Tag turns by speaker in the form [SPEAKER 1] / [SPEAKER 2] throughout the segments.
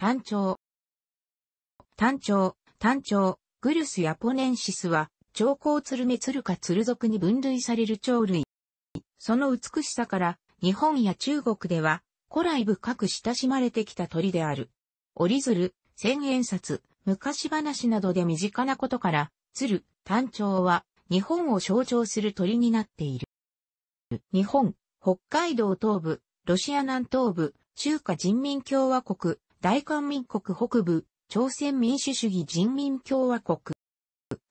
[SPEAKER 1] 単調。単調、単調、グルスやポネンシスは、長光鶴目鶴か鶴族に分類される鳥類。その美しさから、日本や中国では、古来深く親しまれてきた鳥である。折り鶴、千円札、昔話などで身近なことから、鶴、単調は、日本を象徴する鳥になっている。日本、北海道東部、ロシア南東部、中華人民共和国、大韓民国北部、朝鮮民主主義人民共和国。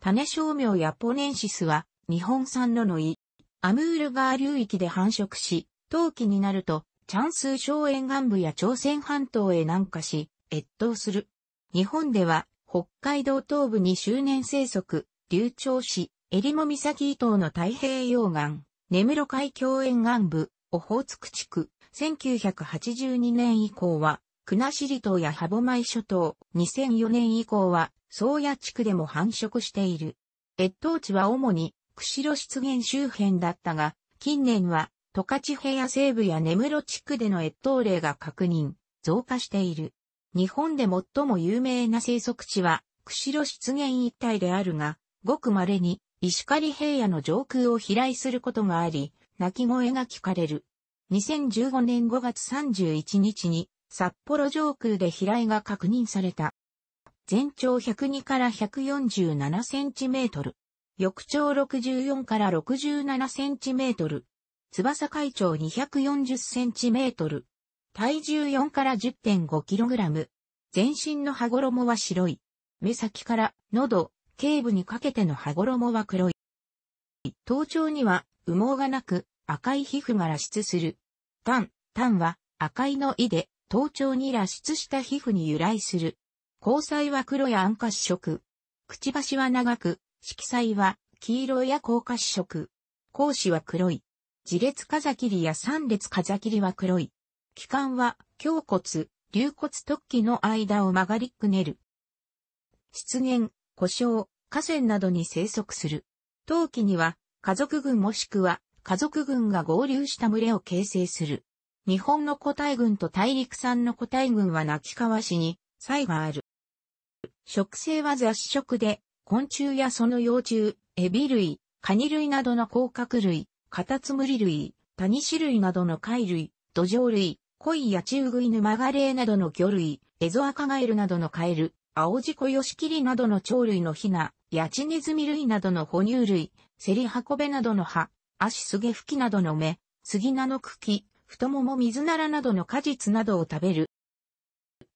[SPEAKER 1] 種商名やポネンシスは、日本産ののい、アムール川流域で繁殖し、冬季になると、チャンスー省沿岸部や朝鮮半島へ南下し、越冬する。日本では、北海道東部に周年生息、流暢市、リモ岬伊東の太平洋岸、根室海峡沿岸部、オホーツク地区、1982年以降は、国後島や歯舞諸島、2004年以降は、宗谷地区でも繁殖している。越冬地は主に、釧路湿原周辺だったが、近年は、十勝平野西部や根室地区での越冬例が確認、増加している。日本で最も有名な生息地は、釧路湿原一帯であるが、ごく稀に、石狩平野の上空を飛来することがあり、鳴き声が聞かれる。2015年5月31日に、札幌上空で飛来が確認された。全長102から147センチメートル。翼長64から67センチメートル。翼海長240センチメートル。体重4から10.5キログラム。全身の羽衣は白い。目先から喉、頸部にかけての羽衣は黒い。頭頂には羽毛がなく赤い皮膚が露出する。タン、タンは赤いの意で頭頂に裸出した皮膚に由来する。交際は黒や暗褐色。くちばしは長く、色彩は黄色や高褐色。光子は黒い。自列風切りや三列風切りは黒い。気管は、胸骨、竜骨突起の間を曲がりくねる。湿原、故障、河川などに生息する。陶器には、家族群もしくは、家族群が合流した群れを形成する。日本の古代群と大陸産の古代群は泣きかわしに差異がある。食性は雑食で、昆虫やその幼虫、エビ類、カニ類などの甲殻類、カタツムリ類、タニシ類などの貝類、土壌類、イやチウグイヌマガレーなどの魚類、エゾアカガエルなどのカエル、アオジコヨシキリなどの鳥類のヒナ、ヤチネズミ類などの哺乳類、セリハコベなどの葉、アシスゲフキなどの芽、スギナの茎、太もも水ならなどの果実などを食べる。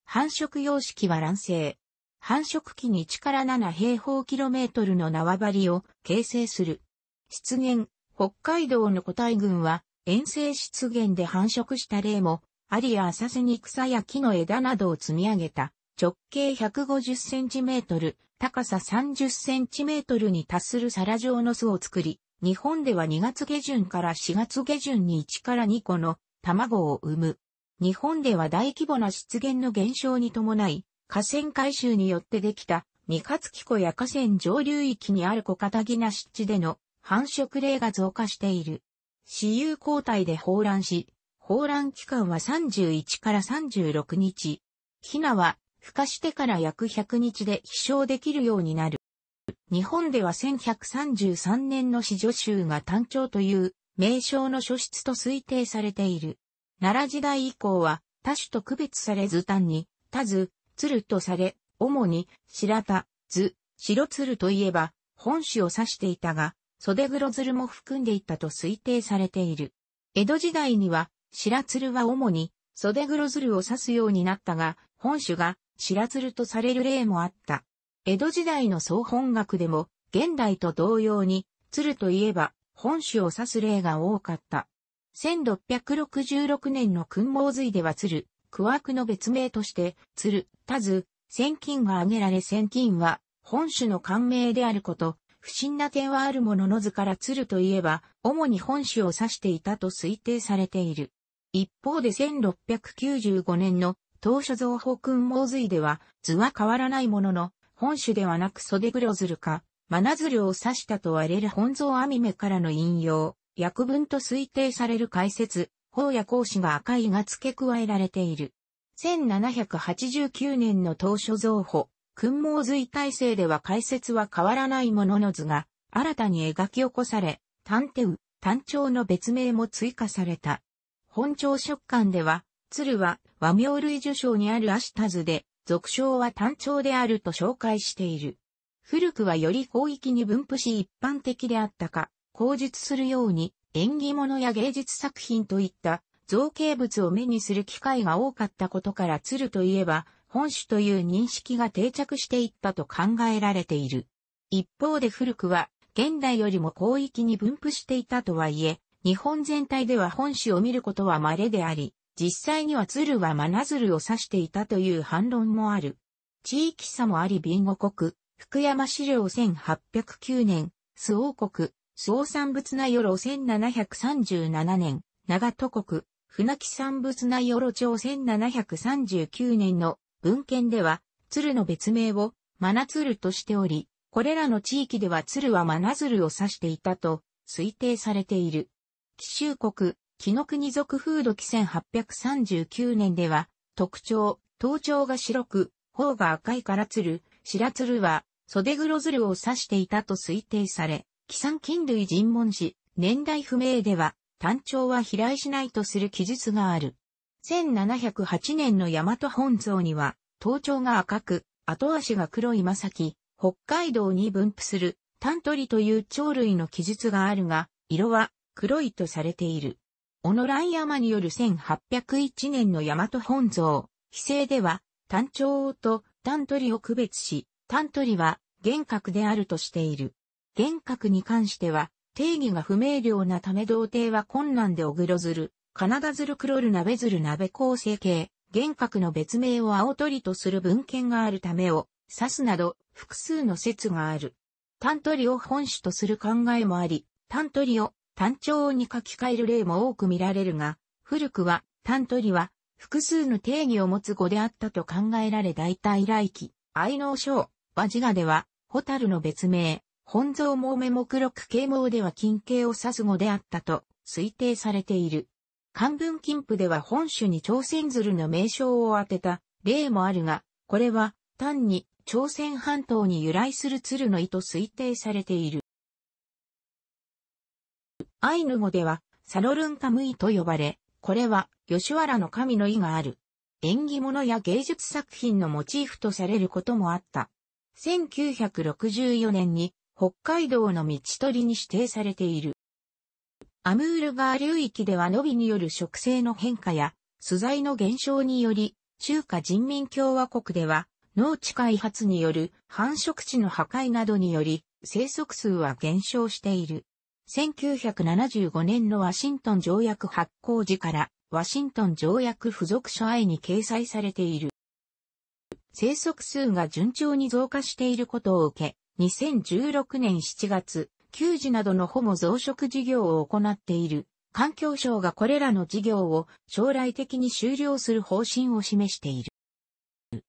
[SPEAKER 1] 繁殖様式は卵生。繁殖期に1から7平方キロメートルの縄張りを形成する。湿原、北海道の個体群は遠征湿原で繁殖した例も、アリや浅瀬に草や木の枝などを積み上げた、直径150センチメートル、高さ30センチメートルに達する皿状の巣を作り、日本では2月下旬から4月下旬に1から2個の卵を産む。日本では大規模な出現の減少に伴い、河川改修によってできた三日月湖や河川上流域にある小型ギナ湿地での繁殖例が増加している。私有交代で放卵し、放卵期間は31から36日。ヒナは孵化してから約100日で飛翔できるようになる。日本では1133年の四女州が単調という名称の書出と推定されている。奈良時代以降は他種と区別されず単に、た図、鶴とされ、主に白田、図、白鶴といえば本種を指していたが、袖黒鶴も含んでいたと推定されている。江戸時代には白鶴は主に袖黒鶴を指すようになったが、本種が白鶴とされる例もあった。江戸時代の総本学でも、現代と同様に、鶴といえば、本種を指す例が多かった。1666年の君網髄では鶴、区枠の別名として、鶴、たず、千金が挙げられ千金は、本種の官名であること、不審な点はあるものの図から鶴といえば、主に本種を指していたと推定されている。一方で1695年の当初造法君網髄では、図は変わらないものの、本種ではなく袖黒鶴か、真鶴を指したと割れる本蔵網目からの引用、訳文と推定される解説、法や講師が赤いが付け加えられている。1789年の当初造法、君毛髄体制では解説は変わらないものの図が、新たに描き起こされ、探偵、単調の別名も追加された。本朝食館では、鶴は和名類受賞にあるアシタで、俗称は単調であると紹介している。古くはより広域に分布し一般的であったか、口述するように、縁起物や芸術作品といった造形物を目にする機会が多かったことから鶴といえば、本種という認識が定着していったと考えられている。一方で古くは、現代よりも広域に分布していたとはいえ、日本全体では本種を見ることは稀であり、実際には鶴は真鶴を指していたという反論もある。地域差もありビンゴ国、福山資料1809年、周王国、王産物なよろ1737年、長戸国、船木産物なよろ町1739年の文献では、鶴の別名を、真鶴としており、これらの地域では鶴は真鶴を指していたと推定されている。奇州国、木の国族風土記1839年では、特徴、頭頂が白く、頬が赤いから鶴、白鶴は、袖黒鶴を指していたと推定され、紀山菌類尋問時、年代不明では、単調は飛来しないとする記述がある。1708年の大和本草には、頭頂が赤く、後足が黒い紫、北海道に分布する、タントリという鳥類の記述があるが、色は黒いとされている。小野蘭山による1801年の大和本草、規制では、単調と単取を区別し、単取は幻覚であるとしている。幻覚に関しては、定義が不明瞭なため童貞は困難でおぐろずる、カナダズルクロル鍋ズル鍋構成形、幻覚の別名を青鳥とする文献があるためを、指すなど、複数の説がある。単取を本種とする考えもあり、単取を単調に書き換える例も多く見られるが、古くは単取りは複数の定義を持つ語であったと考えられ大体来記、愛能書、和自我では、ホタルの別名、本蔵も目目録啓蒙では金形を指す語であったと推定されている。漢文金譜では本種に朝鮮鶴の名称を当てた例もあるが、これは単に朝鮮半島に由来する鶴の意と推定されている。アイヌ語では、サロルンカムイと呼ばれ、これは、吉原の神の意がある。縁起物や芸術作品のモチーフとされることもあった。1964年に、北海道の道取に指定されている。アムール川流域では伸びによる植生の変化や、素材の減少により、中華人民共和国では、農地開発による繁殖地の破壊などにより、生息数は減少している。1975年のワシントン条約発行時からワシントン条約付属書愛に掲載されている。生息数が順調に増加していることを受け、2016年7月、給児などの保護増殖事業を行っている環境省がこれらの事業を将来的に終了する方針を示している。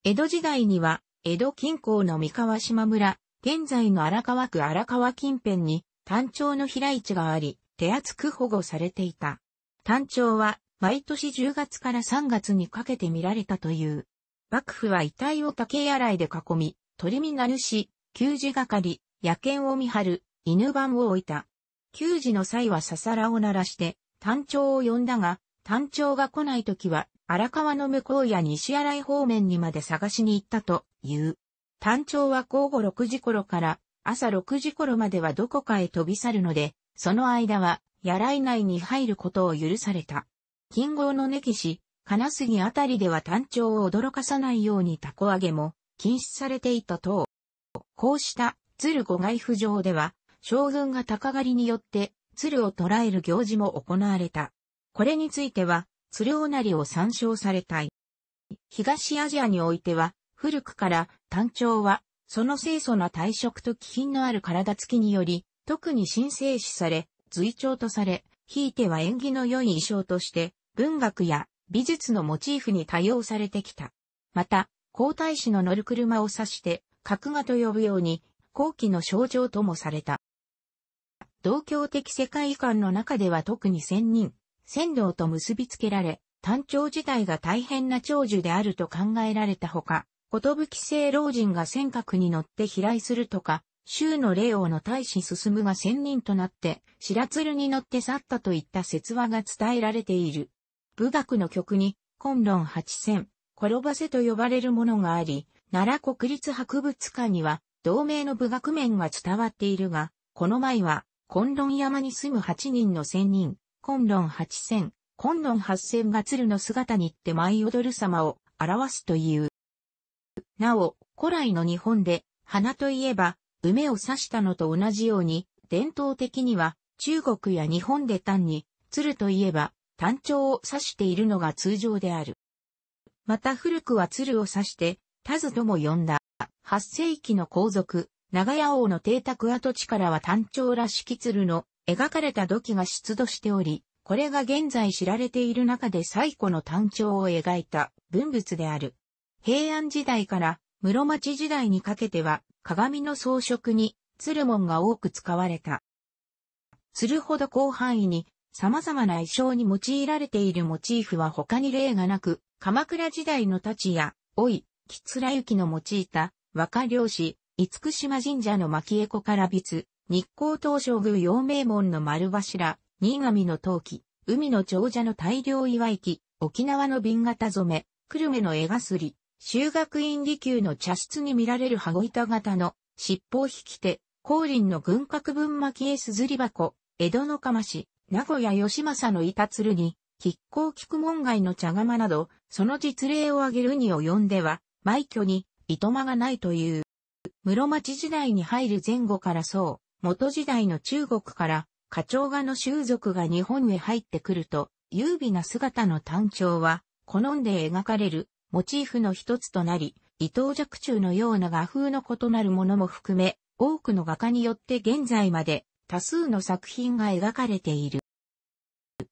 [SPEAKER 1] 江戸時代には、江戸近郊の三河島村、現在の荒川区荒川近辺に単調の平市があり、手厚く保護されていた。単調は毎年10月から3月にかけて見られたという。幕府は遺体を竹洗いで囲み、鳥見なるし、給仕係、野犬を見張る、犬番を置いた。給仕の際はささらを鳴らして、単調を呼んだが、単調が来ない時は、荒川の向こうや西新井方面にまで探しに行ったという。単調は午後6時頃から朝6時頃まではどこかへ飛び去るので、その間は、やらい内に入ることを許された。金剛の根岸、金杉あたりでは単調を驚かさないように凧揚げも禁止されていた等。こうした鶴五外府城では、将軍が鷹狩りによって鶴を捕らえる行事も行われた。これについては、鶴尾なりを参照されたい。東アジアにおいては、古くから単調はその清楚な体色と気品のある体つきにより、特に神聖視され、随調とされ、ひいては縁起の良い衣装として、文学や美術のモチーフに多用されてきた。また、皇太子の乗る車を指して、格画と呼ぶように、後期の象徴ともされた。同郷的世界観の中では特に仙人、仙道と結びつけられ、単調自体が大変な長寿であると考えられたほか、ことぶき老人が尖閣に乗って飛来するとか、州の霊王の大使進が仙人となって、白鶴に乗って去ったといった説話が伝えられている。武学の曲に、混論八千、転ばせと呼ばれるものがあり、奈良国立博物館には、同名の武学面が伝わっているが、この前は、混論山に住む8人の仙人、混論八千、混論八千が鶴の姿にって舞い踊る様を表すという。なお、古来の日本で、花といえば、梅を刺したのと同じように、伝統的には、中国や日本で単に、鶴といえば、単調を刺しているのが通常である。また古くは鶴を刺して、タズとも呼んだ、8世紀の皇族、長屋王の邸宅跡地からは単調らしき鶴の描かれた土器が出土しており、これが現在知られている中で最古の単調を描いた文物である。平安時代から室町時代にかけては鏡の装飾に鶴門が多く使われた。鶴ほど広範囲に様々な衣装に用いられているモチーフは他に例がなく、鎌倉時代の太刀や、老い、きつらゆきの用いた若漁師、厳島神社の巻絵子から筆、日光東照宮陽明門の丸柱、新上の陶器、海の長者の大量祝い木、沖縄の瓶型染め、久留米の絵がすり、修学院離宮の茶室に見られる羽子板型の尻尾を引き手、後輪の軍閣分巻絵すずり箱、江戸の釜市、名古屋吉政の板鶴に、吉光菊門外の茶釜など、その実例を挙げるに及んでは、埋挙に、糸間がないという。室町時代に入る前後からそう、元時代の中国から、花鳥画の習俗が日本へ入ってくると、優美な姿の単調は、好んで描かれるモチーフの一つとなり、伊藤若冲のような画風の異なるものも含め、多くの画家によって現在まで多数の作品が描かれている。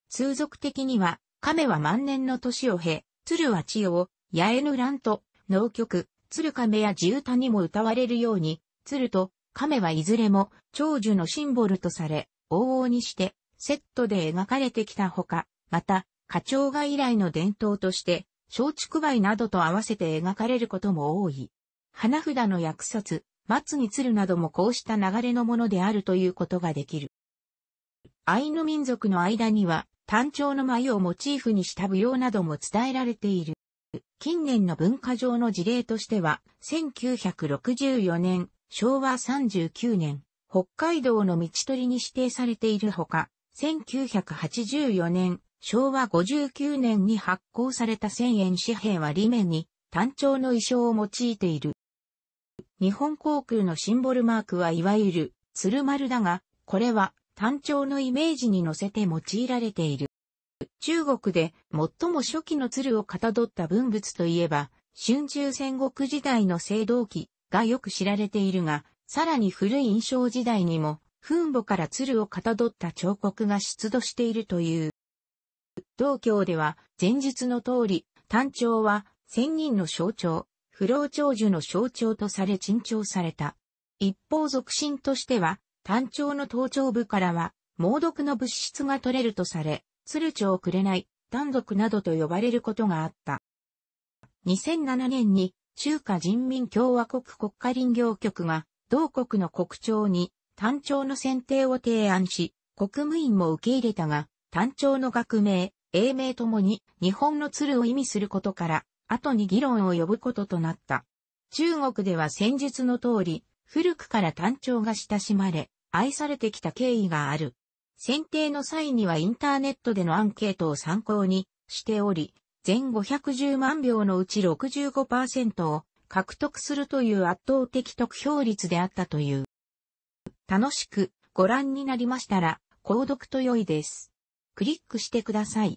[SPEAKER 1] 通俗的には、亀は万年の年を経、鶴は千代を、八重ぬ乱と、農曲、鶴亀や地唄にも歌われるように、鶴と亀はいずれも長寿のシンボルとされ、往々にしてセットで描かれてきたほか、また、花鳥が以来の伝統として、松竹梅などと合わせて描かれることも多い。花札の薬冊、松に鶴などもこうした流れのものであるということができる。アイヌ民族の間には、単調の舞をモチーフにした舞踊なども伝えられている。近年の文化上の事例としては、1964年、昭和39年、北海道の道取りに指定されているほか、1984年、昭和59年に発行された1000円紙幣は裏面に単調の意匠を用いている。日本航空のシンボルマークはいわゆる鶴丸だが、これは単調のイメージに乗せて用いられている。中国で最も初期の鶴をかたどった文物といえば、春秋戦国時代の青銅器がよく知られているが、さらに古い印象時代にも、墳墓から鶴をかたどった彫刻が出土しているという。道教では、前述の通り、単調は、仙人の象徴、不老長寿の象徴とされ珍重された。一方俗心としては、単調の頭頂部からは、猛毒の物質が取れるとされ、鶴をくれない、単毒などと呼ばれることがあった。2007年に中華人民共和国国家林業局が同国の国庁に単調の選定を提案し、国務院も受け入れたが、単調の学名、英名ともに日本の鶴を意味することから、後に議論を呼ぶこととなった。中国では先日の通り、古くから単調が親しまれ、愛されてきた経緯がある。選定の際にはインターネットでのアンケートを参考にしており、全510万票のうち65%を獲得するという圧倒的得票率であったという。楽しくご覧になりましたら、購読と良いです。クリックしてください。